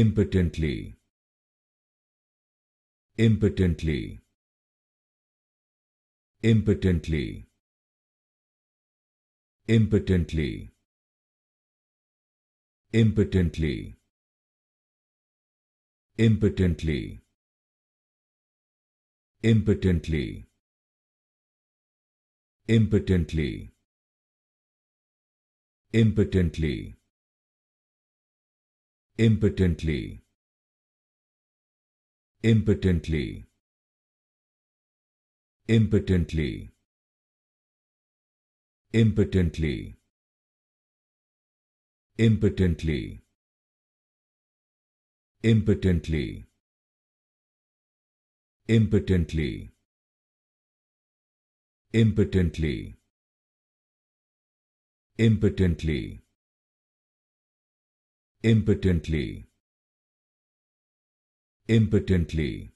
impotently impotently impotently impotently impotently impotently impotently impotently impotently impotently impotently impotently impotently impotently impotently impotently impotently impotently impotently impotently